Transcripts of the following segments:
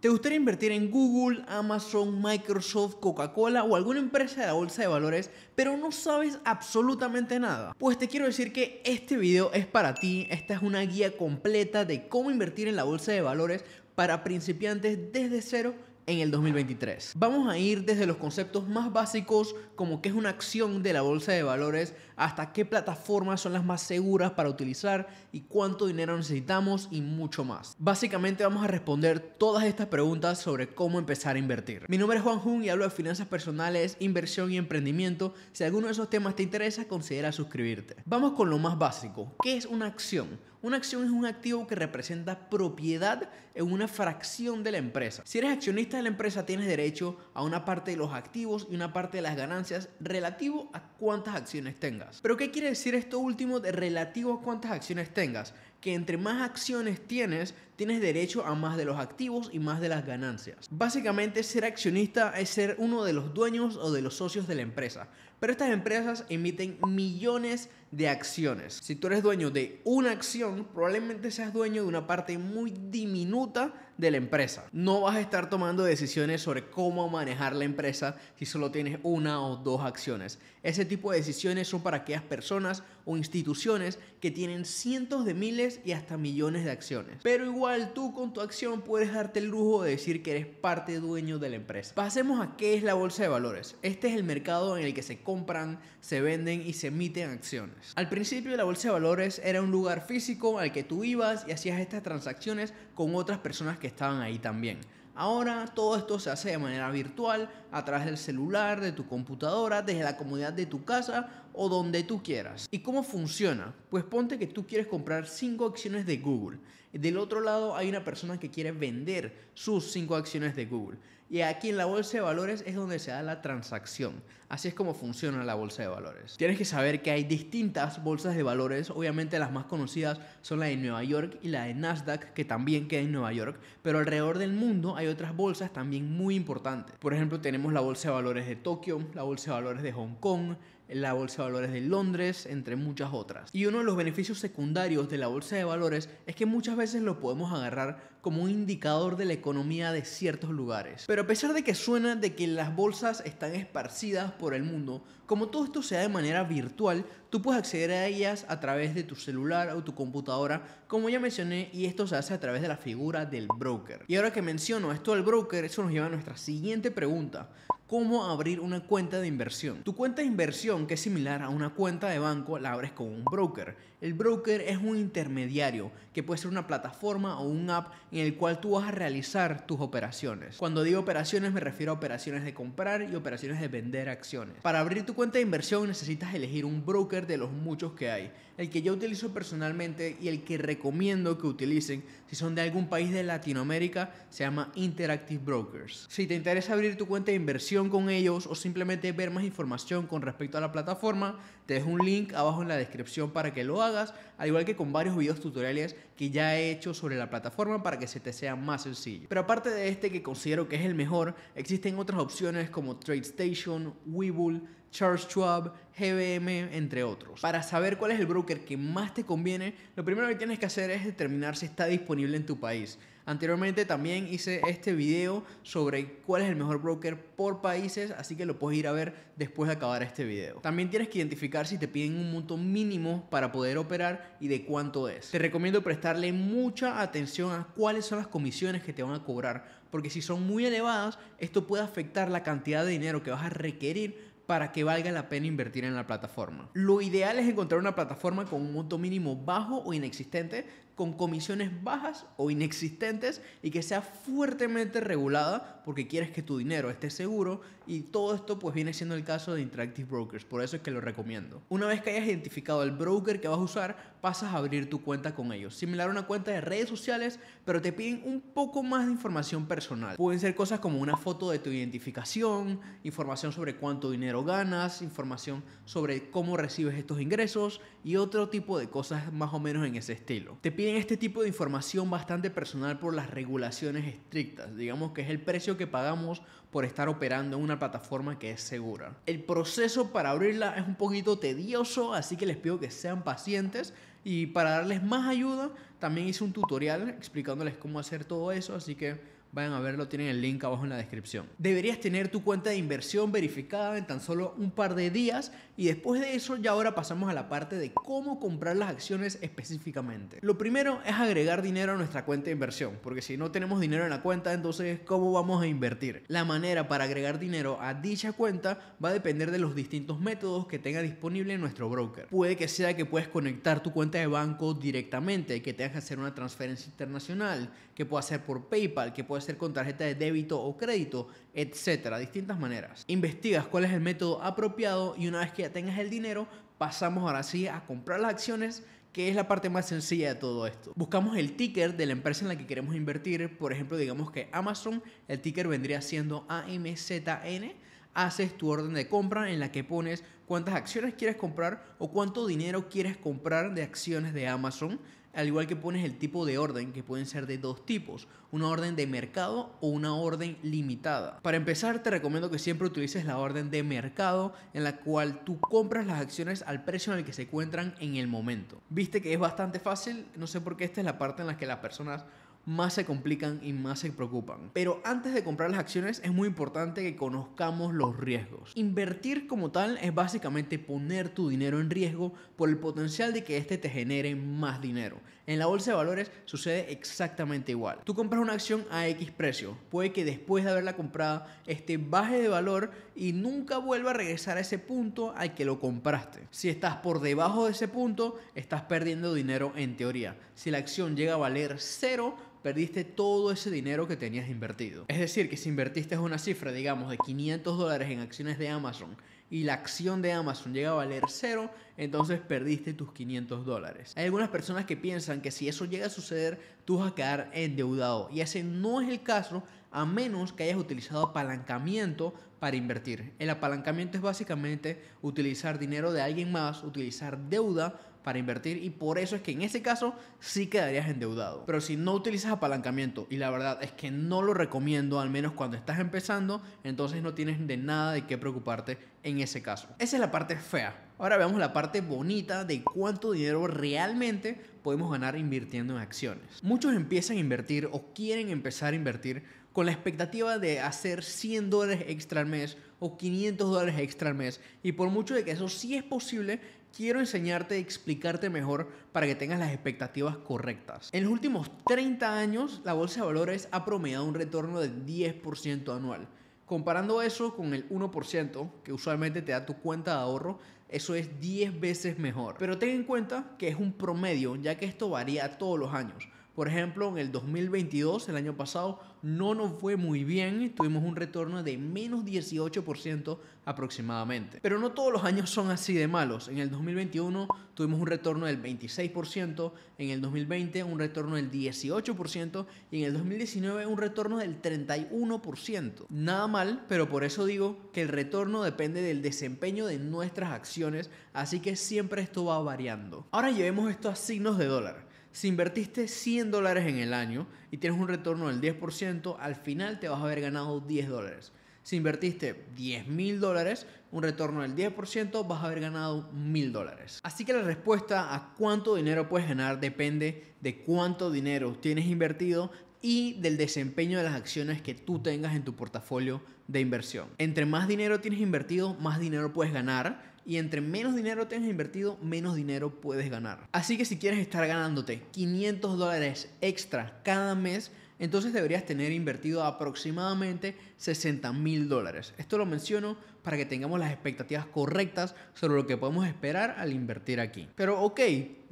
¿Te gustaría invertir en Google, Amazon, Microsoft, Coca-Cola o alguna empresa de la bolsa de valores, pero no sabes absolutamente nada? Pues te quiero decir que este video es para ti, esta es una guía completa de cómo invertir en la bolsa de valores para principiantes desde cero en el 2023. Vamos a ir desde los conceptos más básicos como qué es una acción de la bolsa de valores, hasta qué plataformas son las más seguras para utilizar y cuánto dinero necesitamos y mucho más. Básicamente vamos a responder todas estas preguntas sobre cómo empezar a invertir. Mi nombre es Juan Jun y hablo de finanzas personales, inversión y emprendimiento. Si alguno de esos temas te interesa, considera suscribirte. Vamos con lo más básico. ¿Qué es una acción? Una acción es un activo que representa propiedad en una fracción de la empresa. Si eres accionista de la empresa tienes derecho a una parte de los activos y una parte de las ganancias relativo a cuántas acciones tengas. Pero ¿qué quiere decir esto último de relativo a cuántas acciones tengas? que entre más acciones tienes, tienes derecho a más de los activos y más de las ganancias. Básicamente ser accionista es ser uno de los dueños o de los socios de la empresa, pero estas empresas emiten millones de acciones. Si tú eres dueño de una acción, probablemente seas dueño de una parte muy diminuta de la empresa. No vas a estar tomando decisiones sobre cómo manejar la empresa si solo tienes una o dos acciones. Ese tipo de decisiones son para aquellas personas o instituciones que tienen cientos de miles y hasta millones de acciones. Pero igual tú con tu acción puedes darte el lujo de decir que eres parte dueño de la empresa. Pasemos a qué es la bolsa de valores. Este es el mercado en el que se compran, se venden y se emiten acciones. Al principio la bolsa de valores era un lugar físico al que tú ibas y hacías estas transacciones con otras personas que estaban ahí también. Ahora todo esto se hace de manera virtual, a través del celular, de tu computadora, desde la comodidad de tu casa o donde tú quieras. ¿Y cómo funciona? Pues ponte que tú quieres comprar 5 acciones de Google. Del otro lado hay una persona que quiere vender sus cinco acciones de Google. Y aquí en la bolsa de valores es donde se da la transacción. Así es como funciona la bolsa de valores. Tienes que saber que hay distintas bolsas de valores. Obviamente las más conocidas son la de Nueva York y la de Nasdaq, que también queda en Nueva York. Pero alrededor del mundo hay otras bolsas también muy importantes. Por ejemplo, tenemos la bolsa de valores de Tokio, la bolsa de valores de Hong Kong, la Bolsa de Valores de Londres, entre muchas otras. Y uno de los beneficios secundarios de la Bolsa de Valores es que muchas veces lo podemos agarrar como un indicador de la economía de ciertos lugares. Pero a pesar de que suena de que las bolsas están esparcidas por el mundo, como todo esto sea de manera virtual, tú puedes acceder a ellas a través de tu celular o tu computadora, como ya mencioné, y esto se hace a través de la figura del broker. Y ahora que menciono esto del broker, eso nos lleva a nuestra siguiente pregunta cómo abrir una cuenta de inversión. Tu cuenta de inversión, que es similar a una cuenta de banco, la abres con un broker. El broker es un intermediario, que puede ser una plataforma o un app en el cual tú vas a realizar tus operaciones. Cuando digo operaciones me refiero a operaciones de comprar y operaciones de vender acciones. Para abrir tu cuenta de inversión necesitas elegir un broker de los muchos que hay. El que yo utilizo personalmente y el que recomiendo que utilicen si son de algún país de Latinoamérica se llama Interactive Brokers. Si te interesa abrir tu cuenta de inversión, con ellos o simplemente ver más información con respecto a la plataforma, te dejo un link abajo en la descripción para que lo hagas, al igual que con varios videos tutoriales que ya he hecho sobre la plataforma para que se te sea más sencillo. Pero aparte de este que considero que es el mejor, existen otras opciones como TradeStation, Webull, Charles Schwab, GBM, entre otros. Para saber cuál es el broker que más te conviene, lo primero que tienes que hacer es determinar si está disponible en tu país. Anteriormente también hice este video sobre cuál es el mejor broker por países, así que lo puedes ir a ver después de acabar este video. También tienes que identificar si te piden un monto mínimo para poder operar y de cuánto es. Te recomiendo prestarle mucha atención a cuáles son las comisiones que te van a cobrar, porque si son muy elevadas, esto puede afectar la cantidad de dinero que vas a requerir para que valga la pena invertir en la plataforma. Lo ideal es encontrar una plataforma con un monto mínimo bajo o inexistente con comisiones bajas o inexistentes y que sea fuertemente regulada porque quieres que tu dinero esté seguro y todo esto pues viene siendo el caso de Interactive Brokers, por eso es que lo recomiendo. Una vez que hayas identificado el broker que vas a usar, pasas a abrir tu cuenta con ellos, similar a una cuenta de redes sociales, pero te piden un poco más de información personal. Pueden ser cosas como una foto de tu identificación, información sobre cuánto dinero ganas, información sobre cómo recibes estos ingresos y otro tipo de cosas más o menos en ese estilo. Te piden este tipo de información bastante personal por las regulaciones estrictas, digamos que es el precio que pagamos por estar operando en una plataforma que es segura. El proceso para abrirla es un poquito tedioso, así que les pido que sean pacientes y para darles más ayuda también hice un tutorial explicándoles cómo hacer todo eso, así que Vayan a verlo, tienen el link abajo en la descripción. Deberías tener tu cuenta de inversión verificada en tan solo un par de días y después de eso ya ahora pasamos a la parte de cómo comprar las acciones específicamente. Lo primero es agregar dinero a nuestra cuenta de inversión, porque si no tenemos dinero en la cuenta, entonces ¿cómo vamos a invertir? La manera para agregar dinero a dicha cuenta va a depender de los distintos métodos que tenga disponible nuestro broker. Puede que sea que puedes conectar tu cuenta de banco directamente, que tengas que hacer una transferencia internacional, que pueda ser por PayPal, que pueda puede ser con tarjeta de débito o crédito, etcétera, distintas maneras. Investigas cuál es el método apropiado y una vez que ya tengas el dinero, pasamos ahora sí a comprar las acciones que es la parte más sencilla de todo esto. Buscamos el ticker de la empresa en la que queremos invertir, por ejemplo, digamos que Amazon, el ticker vendría siendo AMZN, haces tu orden de compra en la que pones cuántas acciones quieres comprar o cuánto dinero quieres comprar de acciones de Amazon al igual que pones el tipo de orden, que pueden ser de dos tipos, una orden de mercado o una orden limitada. Para empezar, te recomiendo que siempre utilices la orden de mercado, en la cual tú compras las acciones al precio en el que se encuentran en el momento. Viste que es bastante fácil, no sé por qué esta es la parte en la que las personas más se complican y más se preocupan. Pero antes de comprar las acciones es muy importante que conozcamos los riesgos. Invertir como tal es básicamente poner tu dinero en riesgo por el potencial de que este te genere más dinero. En la bolsa de valores sucede exactamente igual. Tú compras una acción a X precio, puede que después de haberla comprado este baje de valor y nunca vuelva a regresar a ese punto al que lo compraste. Si estás por debajo de ese punto, estás perdiendo dinero en teoría. Si la acción llega a valer cero, perdiste todo ese dinero que tenías invertido. Es decir, que si invertiste una cifra, digamos, de 500 dólares en acciones de Amazon, y la acción de Amazon llega a valer cero, entonces perdiste tus 500 dólares. Hay algunas personas que piensan que si eso llega a suceder, tú vas a quedar endeudado. Y ese no es el caso a menos que hayas utilizado apalancamiento para invertir. El apalancamiento es básicamente utilizar dinero de alguien más, utilizar deuda para invertir y por eso es que en ese caso sí quedarías endeudado. Pero si no utilizas apalancamiento y la verdad es que no lo recomiendo, al menos cuando estás empezando, entonces no tienes de nada de qué preocuparte en ese caso. Esa es la parte fea. Ahora veamos la parte bonita de cuánto dinero realmente podemos ganar invirtiendo en acciones. Muchos empiezan a invertir o quieren empezar a invertir con la expectativa de hacer 100 dólares extra al mes o 500 dólares extra al mes. Y por mucho de que eso sí es posible, quiero enseñarte y explicarte mejor para que tengas las expectativas correctas. En los últimos 30 años, la bolsa de valores ha promediado un retorno de 10% anual. Comparando eso con el 1% que usualmente te da tu cuenta de ahorro, eso es 10 veces mejor. Pero ten en cuenta que es un promedio, ya que esto varía todos los años. Por ejemplo, en el 2022, el año pasado, no nos fue muy bien, tuvimos un retorno de menos 18% aproximadamente. Pero no todos los años son así de malos. En el 2021 tuvimos un retorno del 26%, en el 2020 un retorno del 18% y en el 2019 un retorno del 31%. Nada mal, pero por eso digo que el retorno depende del desempeño de nuestras acciones, así que siempre esto va variando. Ahora llevemos esto a signos de dólar. Si invertiste 100 dólares en el año y tienes un retorno del 10%, al final te vas a haber ganado 10 dólares. Si invertiste 10 mil dólares, un retorno del 10%, vas a haber ganado 1.000 dólares. Así que la respuesta a cuánto dinero puedes ganar depende de cuánto dinero tienes invertido y del desempeño de las acciones que tú tengas en tu portafolio de inversión. Entre más dinero tienes invertido, más dinero puedes ganar y entre menos dinero tengas invertido, menos dinero puedes ganar. Así que si quieres estar ganándote 500 dólares extra cada mes, entonces deberías tener invertido aproximadamente 60 mil dólares. Esto lo menciono para que tengamos las expectativas correctas sobre lo que podemos esperar al invertir aquí. Pero ok,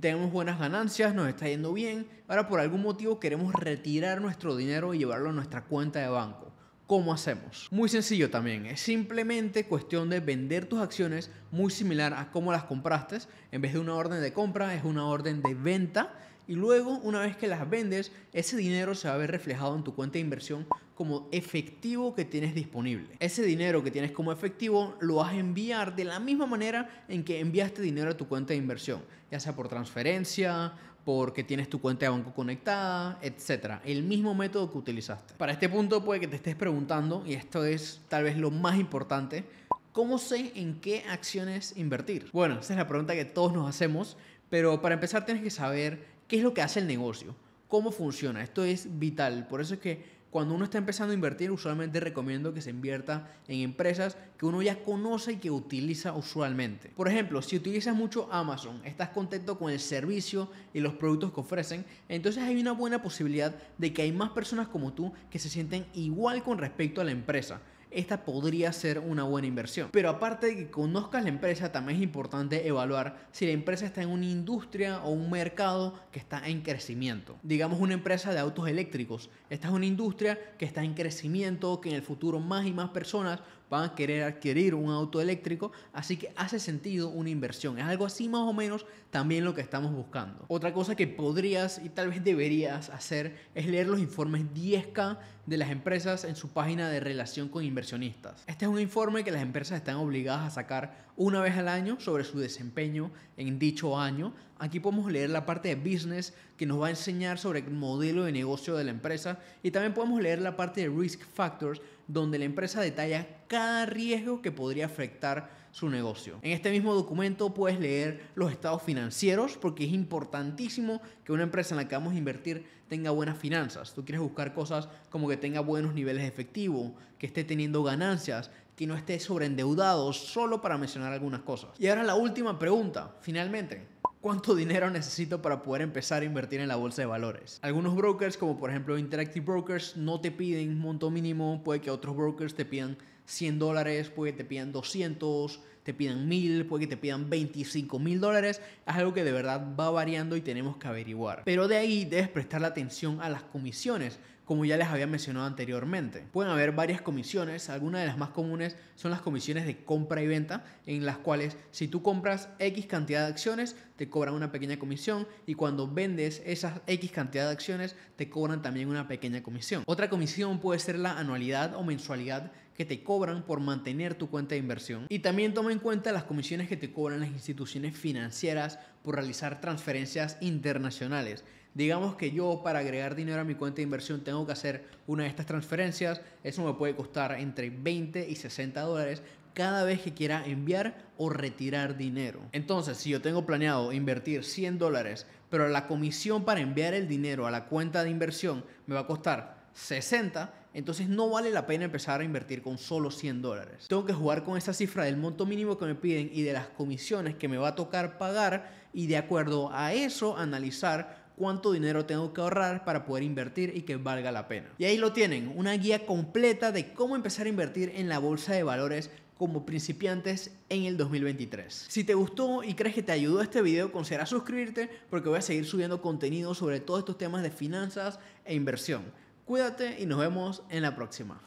tenemos buenas ganancias, nos está yendo bien, ahora por algún motivo queremos retirar nuestro dinero y llevarlo a nuestra cuenta de banco. ¿Cómo hacemos? Muy sencillo también, es simplemente cuestión de vender tus acciones muy similar a cómo las compraste. En vez de una orden de compra, es una orden de venta. Y luego, una vez que las vendes, ese dinero se va a ver reflejado en tu cuenta de inversión como efectivo que tienes disponible. Ese dinero que tienes como efectivo lo vas a enviar de la misma manera en que enviaste dinero a tu cuenta de inversión, ya sea por transferencia, porque tienes tu cuenta de banco conectada, etc. El mismo método que utilizaste. Para este punto puede que te estés preguntando, y esto es tal vez lo más importante, ¿cómo sé en qué acciones invertir? Bueno, esa es la pregunta que todos nos hacemos, pero para empezar tienes que saber qué es lo que hace el negocio, cómo funciona. Esto es vital, por eso es que cuando uno está empezando a invertir, usualmente recomiendo que se invierta en empresas que uno ya conoce y que utiliza usualmente. Por ejemplo, si utilizas mucho Amazon, estás contento con el servicio y los productos que ofrecen, entonces hay una buena posibilidad de que hay más personas como tú que se sienten igual con respecto a la empresa esta podría ser una buena inversión. Pero aparte de que conozcas la empresa, también es importante evaluar si la empresa está en una industria o un mercado que está en crecimiento. Digamos una empresa de autos eléctricos. Esta es una industria que está en crecimiento, que en el futuro más y más personas van a querer adquirir un auto eléctrico, así que hace sentido una inversión. Es algo así más o menos también lo que estamos buscando. Otra cosa que podrías y tal vez deberías hacer es leer los informes 10K de las empresas en su página de relación con inversionistas. Este es un informe que las empresas están obligadas a sacar una vez al año sobre su desempeño en dicho año. Aquí podemos leer la parte de business que nos va a enseñar sobre el modelo de negocio de la empresa y también podemos leer la parte de risk factors donde la empresa detalla cada riesgo que podría afectar su negocio. En este mismo documento puedes leer los estados financieros porque es importantísimo que una empresa en la que vamos a invertir tenga buenas finanzas. Tú quieres buscar cosas como que tenga buenos niveles de efectivo, que esté teniendo ganancias, que no esté sobreendeudado, solo para mencionar algunas cosas. Y ahora la última pregunta, finalmente. ¿Cuánto dinero necesito para poder empezar a invertir en la bolsa de valores? Algunos brokers, como por ejemplo Interactive Brokers, no te piden un monto mínimo, puede que otros brokers te pidan 100 dólares, puede que te pidan 200, te pidan 1000, puede que te pidan 25 mil dólares. Es algo que de verdad va variando y tenemos que averiguar. Pero de ahí debes prestar la atención a las comisiones, como ya les había mencionado anteriormente. Pueden haber varias comisiones, algunas de las más comunes son las comisiones de compra y venta, en las cuales si tú compras X cantidad de acciones, te cobran una pequeña comisión y cuando vendes esas X cantidad de acciones, te cobran también una pequeña comisión. Otra comisión puede ser la anualidad o mensualidad que te cobran por mantener tu cuenta de inversión. Y también toma en cuenta las comisiones que te cobran las instituciones financieras por realizar transferencias internacionales digamos que yo para agregar dinero a mi cuenta de inversión tengo que hacer una de estas transferencias, eso me puede costar entre 20 y 60 dólares cada vez que quiera enviar o retirar dinero. Entonces, si yo tengo planeado invertir 100 dólares, pero la comisión para enviar el dinero a la cuenta de inversión me va a costar 60, entonces no vale la pena empezar a invertir con solo 100 dólares. Tengo que jugar con esa cifra del monto mínimo que me piden y de las comisiones que me va a tocar pagar y de acuerdo a eso analizar cuánto dinero tengo que ahorrar para poder invertir y que valga la pena. Y ahí lo tienen, una guía completa de cómo empezar a invertir en la bolsa de valores como principiantes en el 2023. Si te gustó y crees que te ayudó este video, considera suscribirte porque voy a seguir subiendo contenido sobre todos estos temas de finanzas e inversión. Cuídate y nos vemos en la próxima.